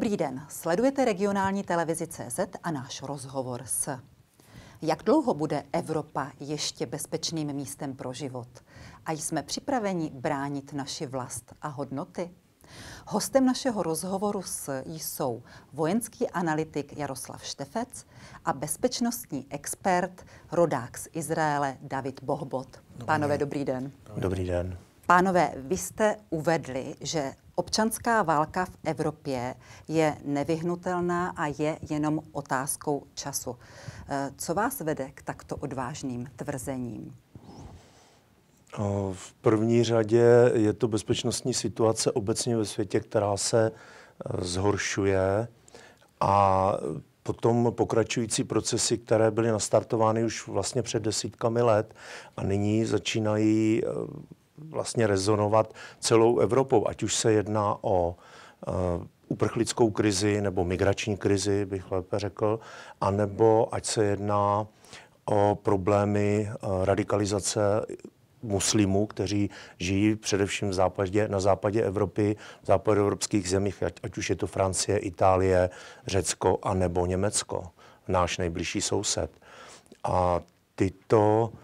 Dobrý den, sledujete regionální televizi CZ a náš rozhovor s... Jak dlouho bude Evropa ještě bezpečným místem pro život? A jsme připraveni bránit naši vlast a hodnoty? Hostem našeho rozhovoru s jsou vojenský analytik Jaroslav Štefec a bezpečnostní expert, rodák z Izraele David Bohbot. Dobrý Pánové, den. dobrý den. Dobrý den. Pánové, vy jste uvedli, že Občanská válka v Evropě je nevyhnutelná a je jenom otázkou času. Eh, co vás vede k takto odvážným tvrzením? Eh, v první řadě je to bezpečnostní situace obecně ve světě, která se eh, zhoršuje a potom pokračující procesy, které byly nastartovány už vlastně před desítkami let a nyní začínají vlastně rezonovat celou Evropou, ať už se jedná o eh, uprchlickou krizi nebo migrační krizi, bych lépe řekl, anebo ať se jedná o problémy eh, radikalizace muslimů, kteří žijí především v západě, na západě Evropy, v evropských zemích, ať, ať už je to Francie, Itálie, Řecko a nebo Německo, náš nejbližší soused. A tyto uh,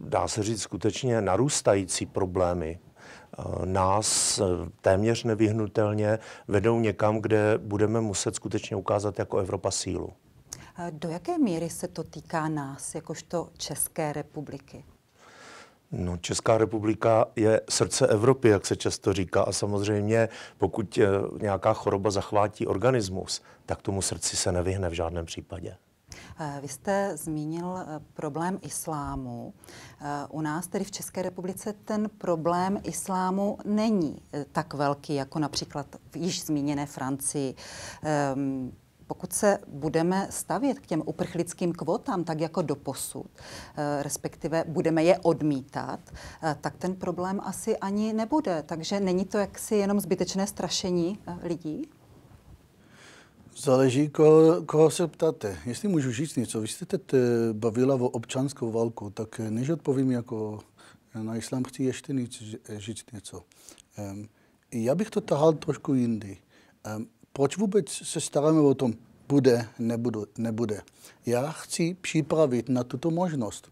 dá se říct, skutečně narůstající problémy nás eh, téměř nevyhnutelně vedou někam, kde budeme muset skutečně ukázat jako Evropa sílu. Do jaké míry se to týká nás, jakožto České republiky? No, Česká republika je srdce Evropy, jak se často říká, a samozřejmě, pokud eh, nějaká choroba zachvátí organismus, tak tomu srdci se nevyhne v žádném případě. Eh, vy jste zmínil eh, problém islámu. Eh, u nás tedy v České republice ten problém islámu není tak velký, jako například v již zmíněné Francii ehm, pokud se budeme stavět k těm uprchlickým kvotám, tak jako do posud, respektive budeme je odmítat, tak ten problém asi ani nebude. Takže není to jaksi jenom zbytečné strašení lidí? Záleží, koho, koho se ptáte. Jestli můžu říct něco, vy jste teď eh, bavila o občanskou válku, tak eh, než odpovím jako eh, na islám, chci ještě nic, říct něco. Um, já bych to tahal trošku jindy. Um, proč vůbec se staráme o tom, bude, nebudu, nebude? Já chci připravit na tuto možnost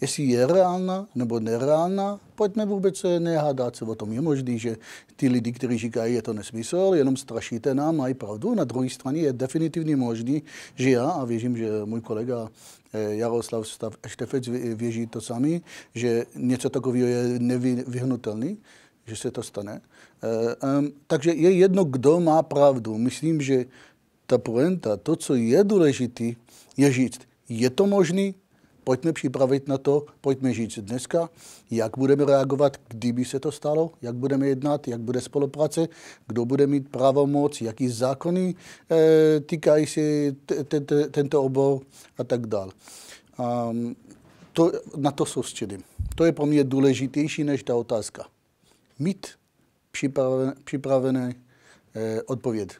jestli je reálná nebo nereálná, pojďme vůbec eh, nehádat se o tom. Je možný, že ty lidi, kteří říkají, je to nesmysl, jenom strašíte nám, mají pravdu. Na druhé straně je definitivně možný, že já, a věřím, že můj kolega eh, Jaroslav Štefec věří to sami, že něco takového je nevyhnutelný, že se to stane. Eh, takže je jedno, kdo má pravdu. Myslím, že ta poenta, to, co je důležité, je říct, je to možný, pojďme připravit na to, pojďme říct dneska, jak budeme reagovat, kdyby se to stalo, jak budeme jednat, jak bude spolupráce, kdo bude mít pravomoc, jaký zákony e, týkají se tento obor a tak dále. Ehm, to, na to soustředím. To je pro mě důležitější než ta otázka. Mít připravené, připravené e, eh, odpověd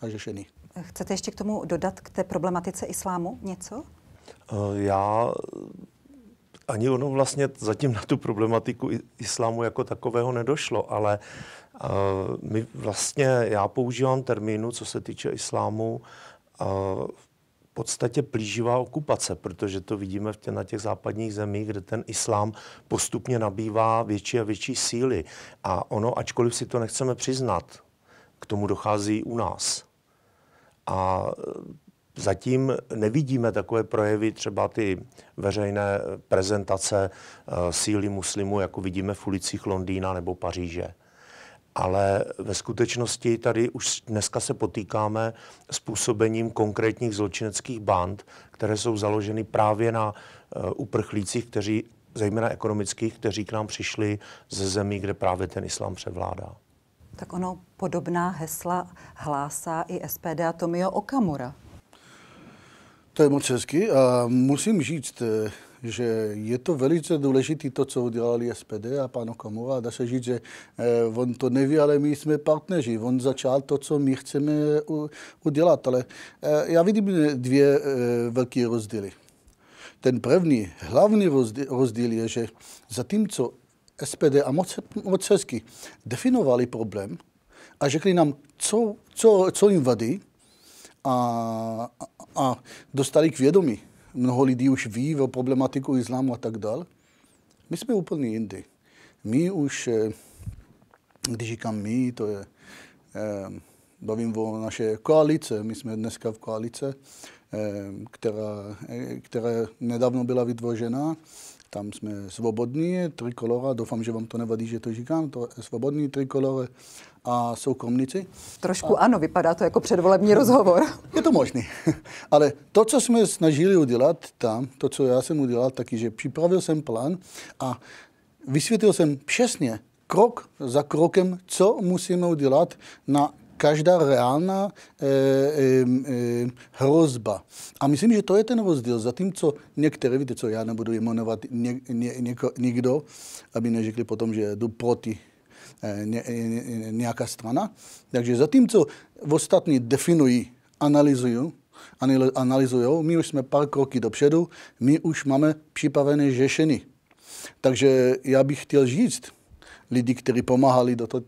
a řešení. Chcete ještě k tomu dodat, k té problematice islámu něco? Eh, já ani ono vlastně zatím na tu problematiku islámu jako takového nedošlo, ale eh, my vlastně, já používám termínu, co se týče islámu, eh, v podstatě plíživá okupace, protože to vidíme v tě, na těch západních zemích, kde ten islám postupně nabývá větší a větší síly. A ono, ačkoliv si to nechceme přiznat, k tomu dochází u nás. A Zatím nevidíme takové projevy, třeba ty veřejné prezentace eh, síly muslimů, jako vidíme v ulicích Londýna nebo Paříže. Ale ve skutečnosti tady už dneska se potýkáme s působením konkrétních zločineckých band, které jsou založeny právě na eh, uprchlících, kteří, zejména ekonomických, kteří k nám přišli ze zemí, kde právě ten islám převládá. Tak ono podobná hesla hlásá i SPD a Tomio Okamura. To je moc hezky a musím říct, eh, že je to velice důležité to, co udělali SPD a pan Okamura. Dá se říct, že eh, on to neví, ale my jsme partneři. On začal to, co my chceme udělat. Ale eh, já vidím dvě velké rozdíly. Ten první, hlavní rozdíl je, že zatímco SPD a moc, moc hezky definovali problém a řekli nám, co, co, co jim vadí, a, a dostali k vědomí. Mnoho lidí už ví o problematiku islámu a tak dál. My jsme úplně jindy. My už, eh, když říkám my, to je, eh, bavím o naše koalice, my jsme dneska v koalice, eh, která, která nedávno byla vytvořena, tam jsme svobodní, trikolora, doufám, že vám to nevadí, že to říkám, to je svobodní trikolore a komunici. Trošku a... ano, vypadá to jako předvolební rozhovor. Je to možný. Ale to, co jsme snažili udělat tam, to, co já jsem udělal, taky, že připravil jsem plán a vysvětlil jsem přesně krok za krokem, co musíme udělat na každá reálná e, e, e, hrozba. A myslím, že to je ten rozdíl. Zatímco některé, víte co, já nebudu jmenovat ně, ně, nikdo, aby neřekli potom, že jdu proti Eh, nějaká strana. Takže zatímco v ostatní definují, analyzují, analyzují, my už jsme pár kroky dopředu, my už máme připravené řešení. Takže já bych chtěl říct lidi, kteří pomáhali do toho,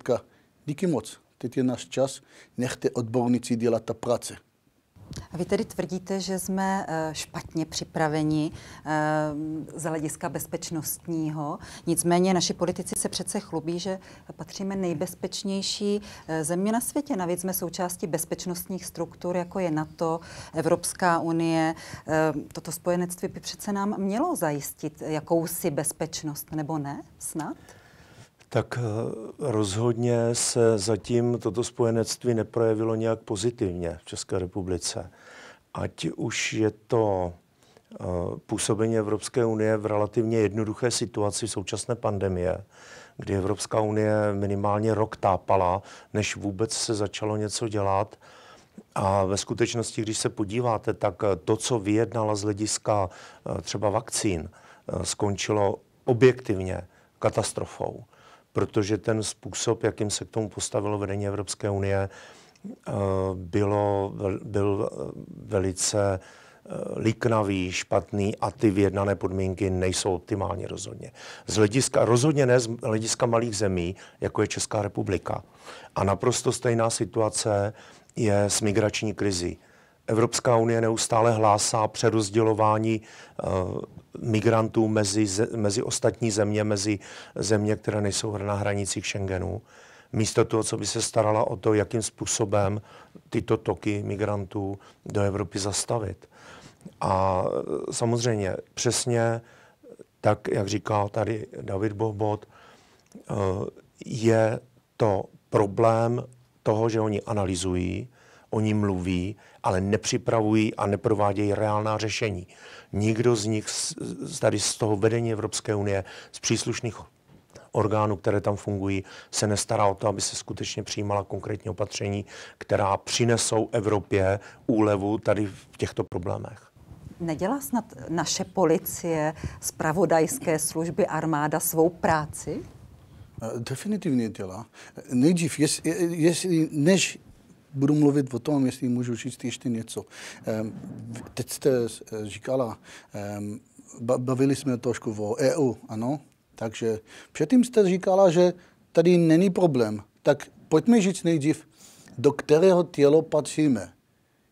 díky moc. Teď je náš čas, nechte odborníci dělat ta práce. A vy tedy tvrdíte, že jsme eh, špatně připraveni eh, z hlediska bezpečnostního. Nicméně naši politici se přece chlubí, že patříme nejbezpečnější eh, země na světě. Navíc jsme součástí bezpečnostních struktur, jako je NATO, Evropská unie. Toto spojenectví by přece nám mělo zajistit jakousi bezpečnost, nebo ne? Snad? tak eh, rozhodně se zatím toto spojenectví neprojevilo nějak pozitivně v České republice. Ať už je to eh, působení Evropské unie v relativně jednoduché situaci současné pandemie, kdy Evropská unie minimálně rok tápala, než vůbec se začalo něco dělat. A ve skutečnosti, když se podíváte, tak eh, to, co vyjednala z hlediska třeba vakcín, skončilo objektivně katastrofou protože ten způsob, jakým se k tomu postavilo vedení Evropské unie, eh, bylo, byl eh, velice eh, liknavý, špatný a ty vyjednané podmínky nejsou optimální rozhodně. Z hlediska, rozhodně ne z hlediska malých zemí, jako je Česká republika. A naprosto stejná situace je s migrační krizí. Evropská unie neustále hlásá přerozdělování uh, migrantů mezi, ze, mezi ostatní země, mezi země, které nejsou na hranicích Schengenu. Místo toho, co by se starala o to, jakým způsobem tyto toky migrantů do Evropy zastavit. A eh, samozřejmě přesně tak, jak říkal tady David Bohbot, eh, je to problém toho, že oni analyzují, oni mluví, ale nepřipravují a neprovádějí reálná řešení. Nikdo z nich, z tady z toho vedení Evropské unie, z příslušných orgánů, které tam fungují, se nestará o to, aby se skutečně přijímala konkrétní opatření, která přinesou Evropě úlevu tady v těchto problémech. Nedělá snad naše policie, spravodajské služby, armáda svou práci? Eh, definitivně dělá. Nejdřív, jestli, jestli, než budu mluvit o tom, jestli můžu říct ještě něco. Ehm, teď jste eh, říkala, ehm, bavili jsme trošku o EU, ano? Takže předtím jste říkala, že tady není problém. Tak pojďme říct nejdřív, do kterého tělo patříme.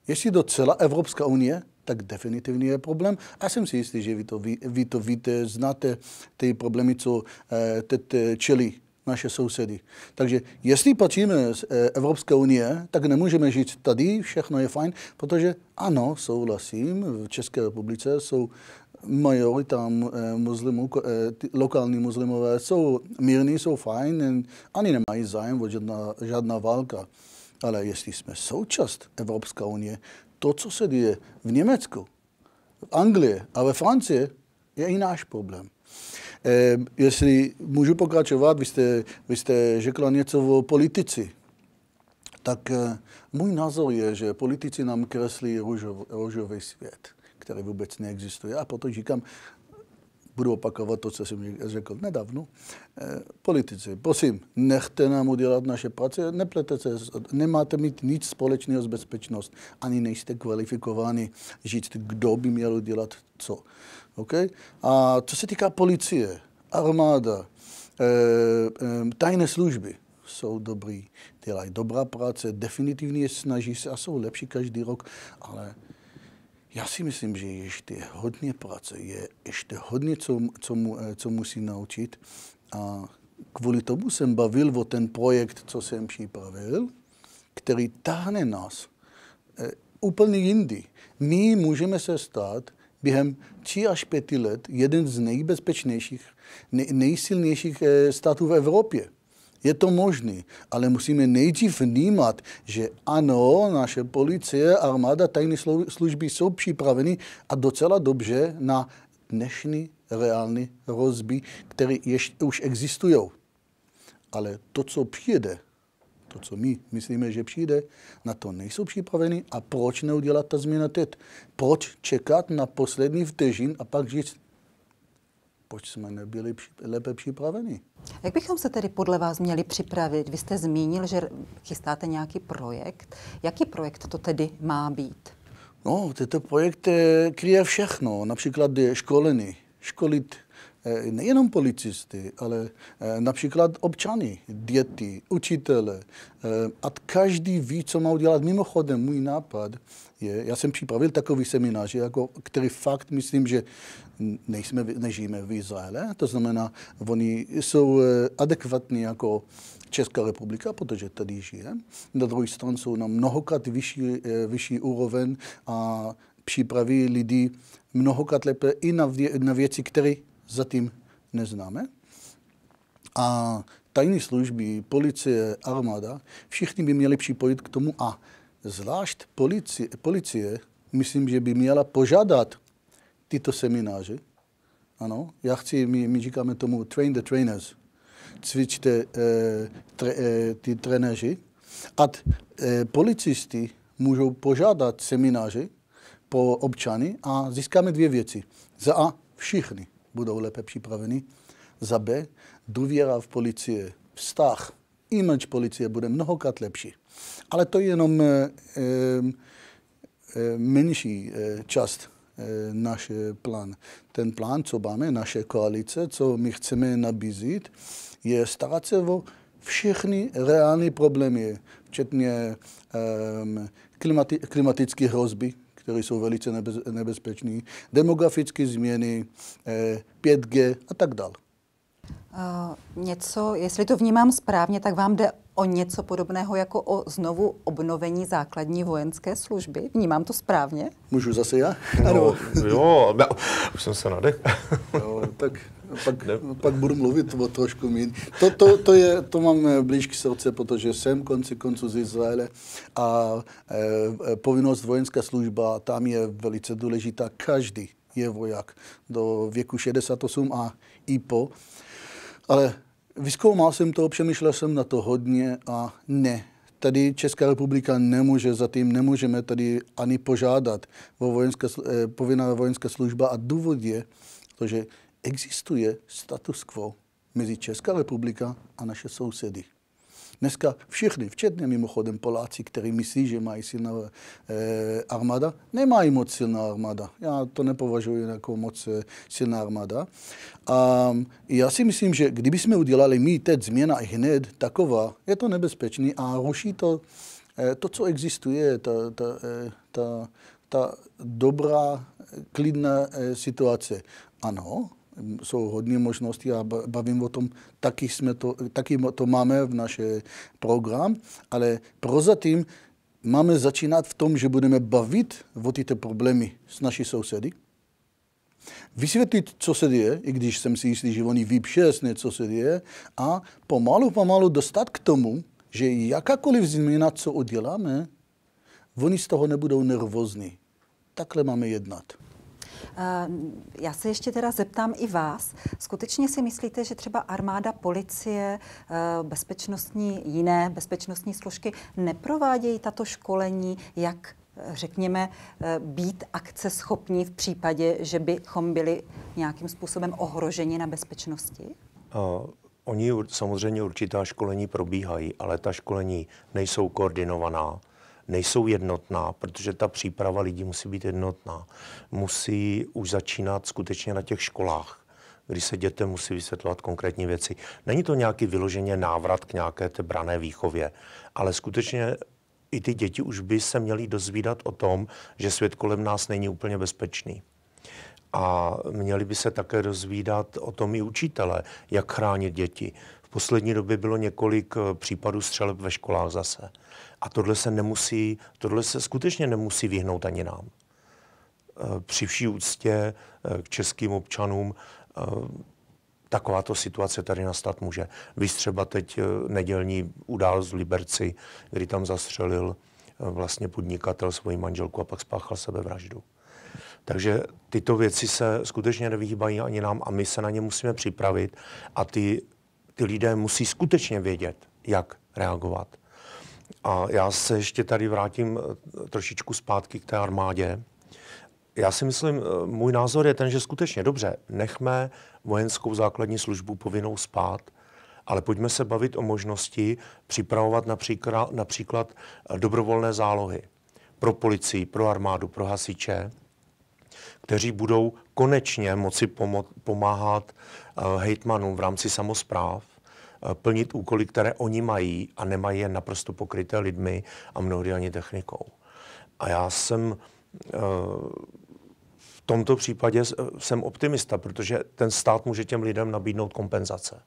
Jestli do celá Evropská unie, tak definitivně je problém. A jsem si jistý, že vy to, ví, vy to víte, znáte ty problémy, co eh, teď čelí naše sousedy. Takže jestli patříme z eh, Evropské unie, tak nemůžeme žít tady, všechno je fajn, protože ano, souhlasím, v České republice jsou majorita eh, muslimů, eh, lokální muslimové jsou mírní, jsou fajn, ani nemají zájem o žádná, žádná válka. Ale jestli jsme součást Evropské unie, to, co se děje v Německu, v Anglii a ve Francii, je i náš problém jestli můžu pokračovat, vy jste, vy jste řekla něco o politici, tak eh, můj názor je, že politici nám kreslí růžový svět, který vůbec neexistuje. A potom říkám, budu opakovat to, co jsem řekl nedávno. Eh, politici, prosím, nechte nám udělat naše práce, neplete se, nemáte mít nic společného s bezpečnost, ani nejste kvalifikováni říct, kdo by měl udělat co. Okay? A co se týká policie, armáda, e, e, tajné služby jsou dobrý, dělají dobrá práce, definitivně snaží se a jsou lepší každý rok, ale já si myslím, že ještě hodně práce, je ještě hodně, co, co, eh, co musí naučit. A kvůli tomu jsem bavil o ten projekt, co jsem připravil, který táhne nás e, úplně jindy. My můžeme se stát během tří až pěti let jeden z nejbezpečnějších, nej, nejsilnějších eh, států v Evropě. Je to možné, ale musíme nejdřív vnímat, že ano, naše policie, armáda, tajné služby jsou připraveny a docela dobře na dnešní reální rozby, které ještě, už existují. Ale to, co přijde, to, co my myslíme, že přijde, na to nejsou připraveni a proč neudělat ta změna teď? Proč čekat na poslední vteřin a pak říct, proč jsme nebyli lépe připraveni? Jak bychom se tedy podle vás měli připravit? Vy jste zmínil, že chystáte nějaký projekt. Jaký projekt to tedy má být? No, tento projekt eh, kryje všechno, například školení, školit Eh, nejenom policisty, ale eh, například občany, děti, učitele. Eh, a každý ví, co má udělat. Mimochodem, můj nápad je, já jsem připravil takový seminář, jako, který fakt myslím, že nejsme, nežijeme v Izraele, to znamená, oni jsou adekvatní jako Česká republika, protože tady žije. Na druhé straně jsou na mnohokrát vyšší, vyšší úroveň a připraví lidi mnohokrát lépe i na, vě, na věci, které zatím neznáme. A tajné služby, policie, armáda, všichni by měli připojit k tomu a zvlášť policie, policie myslím, že by měla požádat tyto semináře. Ano, já chci, my, my říkáme tomu train the trainers, cvičte eh, tre, eh, ty trenéři. A eh, policisty můžou požádat semináře po občany a získáme dvě věci. Za A všichni budou lépe připraveni. Za B, důvěra v policie, vztah, image policie bude mnohokrát lepší. Ale to je jenom e, e, menší e, část náš plán. Ten plán, co máme, naše koalice, co my chceme nabízit, je starat se o všechny reální problémy, včetně e, klimati- klimatické hrozby, které jsou velice nebezpečné, demografické změny, 5G eh, a tak dále. Uh, něco, jestli to vnímám správně, tak vám jde o něco podobného jako o znovu obnovení základní vojenské služby. Vnímám to správně? Můžu zase já? No, jo, no, už jsem se nadech. jo, tak pak, pak budu mluvit o trošku mín. To, to, to, je, to mám eh, blíž k srdce, protože jsem konci konců z Izraele a e, povinnost vojenská služba tam je velice důležitá. Každý je voják do věku 68 a i po. Ale Vyskoumal jsem to, přemýšlel jsem na to hodně a ne. Tady Česká republika nemůže, za tím, nemůžeme tady ani požádat o vojenské, eh, povinná vojenská služba a důvod je, to, že existuje status quo mezi Česká republika a naše sousedy. Dneska všichni, včetně mimochodem Poláci, kteří myslí, že mají silná eh, armáda, nemají moc silná armáda. Já to nepovažuji jako moc eh, silná armáda. A já si myslím, že kdyby jsme udělali my teď změna hned taková, je to nebezpečný a ruší to eh, to, co existuje, ta, ta, eh, ta, ta dobrá, eh, klidná eh, situace. Ano, jsou hodně možností a bavím o tom, taky, jsme to, taky to máme v naše program, ale prozatím máme začínat v tom, že budeme bavit o tyto problémy s naši sousedy, vysvětlit, co se děje, i když jsem si jistý, že oni ví přesně, co se děje, a pomalu, pomalu dostat k tomu, že jakákoliv změna, co uděláme, oni z toho nebudou nervózní. Takhle máme jednat. Ehm, já se ještě teda zeptám i vás. Skutečně si myslíte, že třeba armáda, policie, eh, bezpečnostní, jiné bezpečnostní složky neprovádějí tato školení, jak eh, řekněme, eh, být akceschopní v případě, že bychom byli nějakým způsobem ohroženi na bezpečnosti? A... Oni samozřejmě určitá školení probíhají, ale ta školení nejsou koordinovaná nejsou jednotná, protože ta příprava lidí musí být jednotná. Musí už začínat skutečně na těch školách kdy se dětem musí vysvětlovat konkrétní věci. Není to nějaký vyloženě návrat k nějaké té brané výchově, ale skutečně i ty děti už by se měly dozvídat o tom, že svět kolem nás není úplně bezpečný. A měli by se také dozvídat o tom i učitele, jak chránit děti. V poslední době bylo několik eh, případů střeleb ve školách zase. A tohle se nemusí, tohle se skutečně nemusí vyhnout ani nám. Eh, při vší úctě eh, k českým občanům eh, takováto situace tady nastat může. Vy třeba teď nedělní událost v Liberci, kdy tam zastřelil vlastně podnikatel svoji manželku a pak spáchal sebevraždu. Takže tyto věci se skutečně nevyhýbají ani nám a my se na ně musíme připravit a ty, ty lidé musí skutečně vědět, jak reagovat. A já se ještě tady vrátím eh, trošičku zpátky k té armádě. Já si myslím, eh, můj názor je ten, že skutečně dobře, nechme vojenskou základní službu povinnou spát, ale pojďme se bavit o možnosti připravovat například, například eh, dobrovolné zálohy pro policii, pro armádu, pro hasiče, kteří budou konečně moci pomo- pomáhat uh, hejtmanům v rámci samozpráv Eh, plnit úkoly, které oni mají a nemají je naprosto pokryté lidmi a mnohdy ani technikou. A já jsem eh, v tomto případě eh, jsem optimista, protože ten stát může těm lidem nabídnout kompenzace.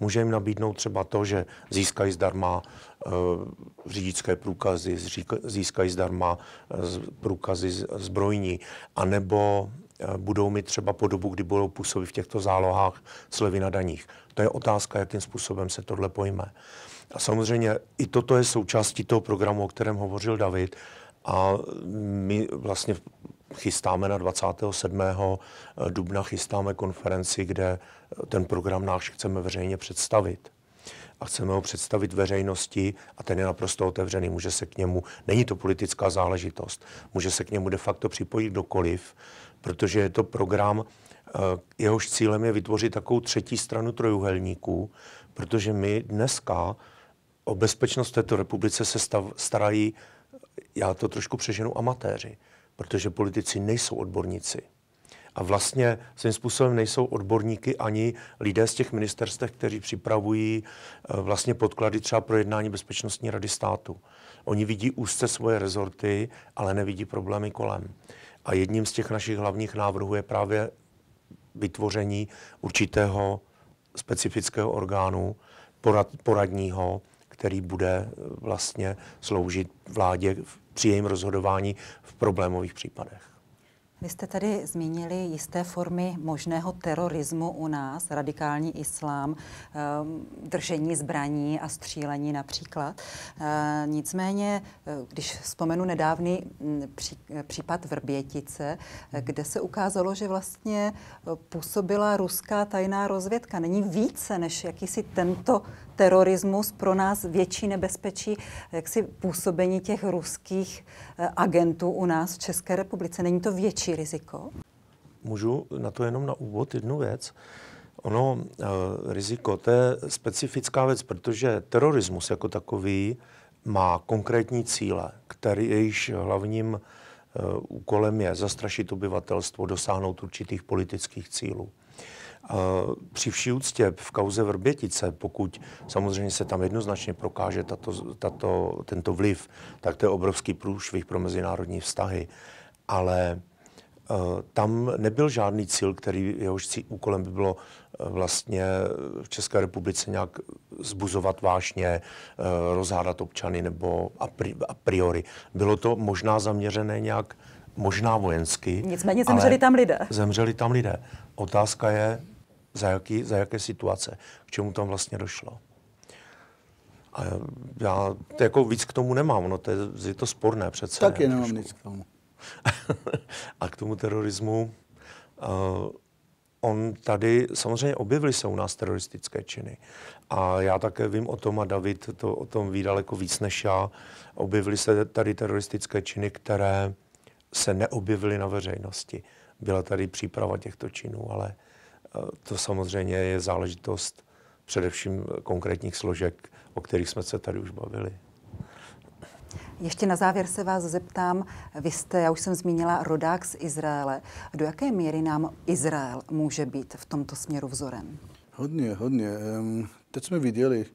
Může jim nabídnout třeba to, že získají zdarma uh, řidičské průkazy, získají zdarma uh, průkazy zbrojní, anebo uh, budou mít třeba po dobu, kdy budou působit v těchto zálohách slevy na daních. To je otázka, jakým způsobem se tohle pojme. A samozřejmě i toto je součástí toho programu, o kterém hovořil David. A my vlastně chystáme na 27. dubna chystáme konferenci, kde ten program náš chceme veřejně představit a chceme ho představit veřejnosti a ten je naprosto otevřený. Může se k němu, není to politická záležitost, může se k němu de facto připojit dokoliv, protože je to program, Eh, jehož cílem je vytvořit takovou třetí stranu trojuhelníků, protože my dneska o bezpečnost této republice se stav, starají, já to trošku přeženu, amatéři, protože politici nejsou odborníci. A vlastně svým způsobem nejsou odborníky ani lidé z těch ministerstev, kteří připravují eh, vlastně podklady třeba pro jednání Bezpečnostní rady státu. Oni vidí úzce svoje rezorty, ale nevidí problémy kolem. A jedním z těch našich hlavních návrhů je právě vytvoření určitého specifického orgánu porad, poradního, který bude eh, vlastně sloužit vládě při jejím rozhodování v problémových případech. Vy jste tady zmínili jisté formy možného terorismu u nás, radikální islám, eh, držení zbraní a střílení například. Eh, nicméně, eh, když vzpomenu nedávný mm, případ Vrbětice, hmm. kde se ukázalo, že vlastně působila ruská tajná rozvědka. Není více než jakýsi tento terorismus pro nás větší nebezpečí, jak si působení těch ruských eh, agentů u nás v České republice? Není to větší riziko? Můžu na to jenom na úvod jednu věc. Ono, eh, riziko, to je specifická věc, protože terorismus jako takový má konkrétní cíle, který jejíž hlavním eh, úkolem je zastrašit obyvatelstvo, dosáhnout určitých politických cílů. Při vší úctě v kauze Vrbětice, pokud samozřejmě se tam jednoznačně prokáže tato, tato, tento vliv, tak to je obrovský průšvih pro mezinárodní vztahy. Ale eh, tam nebyl žádný cíl, který jehož úkolem by bylo eh, vlastně v České republice nějak zbuzovat vášně, eh, rozhádat občany nebo a priori. Bylo to možná zaměřené nějak možná vojensky. Nicméně zemřeli tam lidé. Zemřeli tam lidé. Otázka je, za, jaký, za jaké situace, k čemu tam vlastně došlo. A já to jako víc k tomu nemám, no to je, je to sporné přece. Taky nemám trošku. nic k tomu. a k tomu terorismu, uh, on tady, samozřejmě objevily se u nás teroristické činy. A já také vím o tom, a David to o tom ví daleko víc než já, objevily se tady teroristické činy, které se neobjevily na veřejnosti. Byla tady příprava těchto činů, ale to samozřejmě je záležitost především konkrétních složek, o kterých jsme se tady už bavili. Ještě na závěr se vás zeptám, vy jste, já už jsem zmínila, rodák z Izraele. Do jaké míry nám Izrael může být v tomto směru vzorem? Hodně, hodně. Teď jsme viděli,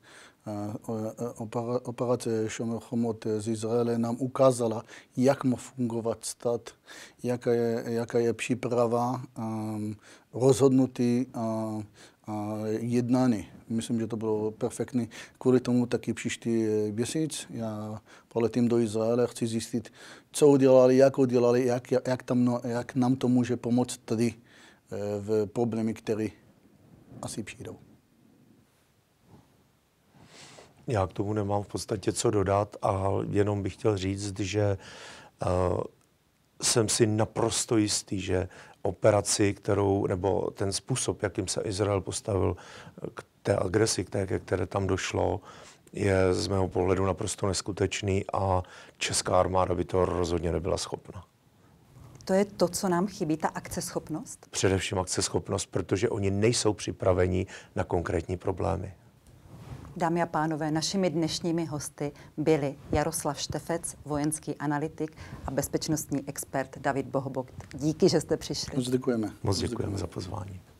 Eh, eh, operace Šomrchomot z Izraele nám ukázala, jak má fungovat stát, jaká je, jaká je příprava um, rozhodnutí uh, jednání. Myslím, že to bylo perfektní. Kvůli tomu taky příští měsíc. Já poletím do Izraele, chci zjistit, co udělali, jak udělali, jak, jak, tam, no, jak nám to může pomoct tady v problémy, které asi přijdou. Já k tomu nemám v podstatě co dodat a jenom bych chtěl říct, že uh, jsem si naprosto jistý, že operaci, kterou, nebo ten způsob, jakým se Izrael postavil eh, k té agresi, k té, které tam došlo, je z mého pohledu naprosto neskutečný a česká armáda by to rozhodně nebyla schopna. To je to, co nám chybí, ta akceschopnost? Především akceschopnost, protože oni nejsou připraveni na konkrétní problémy. Dámy a pánové, našimi dnešními hosty byli Jaroslav Štefec, vojenský analytik a bezpečnostní expert David Bohobok. Díky, že jste přišli. Moc děkujeme. Moc děkujeme za pozvání.